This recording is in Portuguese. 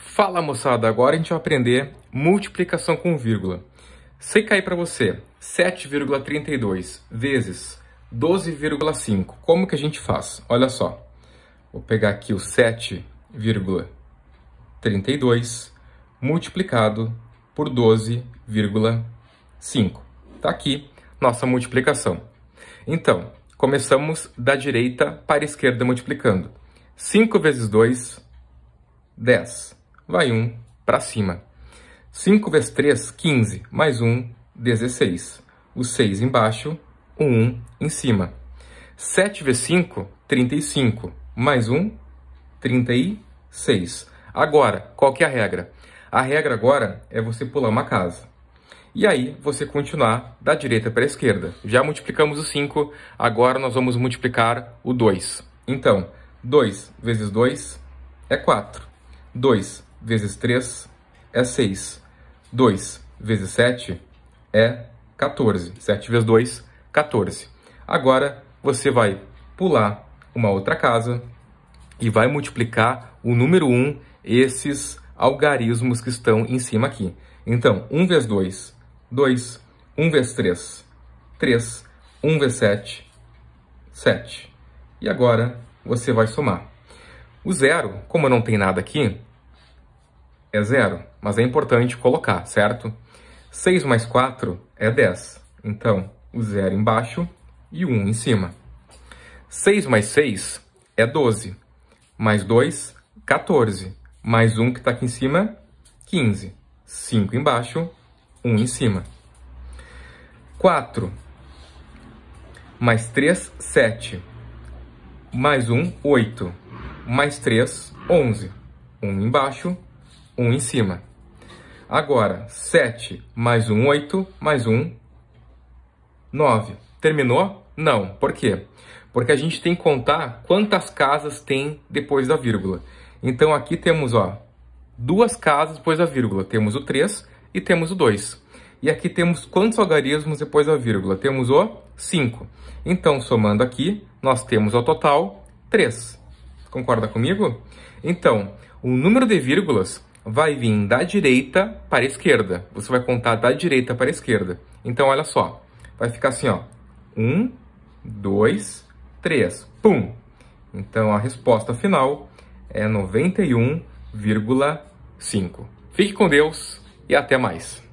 Fala moçada, agora a gente vai aprender multiplicação com vírgula. Se cair para você 7,32 vezes 12,5, como que a gente faz? Olha só, vou pegar aqui o 7,32 multiplicado por 12,5. Está aqui nossa multiplicação. Então, começamos da direita para a esquerda multiplicando. 5 vezes 2, 10 vai 1 para cima. 5 vezes 3, 15, mais 1, 16. O 6 embaixo, o 1 em cima. 7 vezes 5, 35, mais 1, 36. Agora, qual que é a regra? A regra agora é você pular uma casa. E aí, você continuar da direita para a esquerda. Já multiplicamos o 5, agora nós vamos multiplicar o 2. Então, 2 vezes 2 é 4. 2 vezes 3 é 6. 2 vezes 7 é 14. 7 vezes 2, 14. Agora, você vai pular uma outra casa e vai multiplicar o número 1, esses algarismos que estão em cima aqui. Então, 1 vezes 2, 2. 1 vezes 3, 3. 1 vezes 7, 7. E agora, você vai somar. O zero, como não tem nada aqui, é zero, mas é importante colocar, certo? 6 mais 4 é 10, então o zero embaixo e 1 em cima. 6 mais 6 é 12, mais 2, 14, mais 1 que está aqui em cima, 15, 5 embaixo, 1 em cima. 4 mais 3, 7, mais 1, 8, mais 3, 11, 1 embaixo, 1 em cima. Agora, 7 mais 1, 8, mais 1, 9. Terminou? Não. Por quê? Porque a gente tem que contar quantas casas tem depois da vírgula. Então, aqui temos ó, duas casas depois da vírgula. Temos o 3 e temos o 2. E aqui temos quantos algarismos depois da vírgula? Temos o 5. Então, somando aqui, nós temos ao total 3. Concorda comigo? Então, o número de vírgulas vai vir da direita para a esquerda. Você vai contar da direita para a esquerda. Então, olha só. Vai ficar assim, ó. Um, dois, três. Pum! Então, a resposta final é 91,5. Fique com Deus e até mais.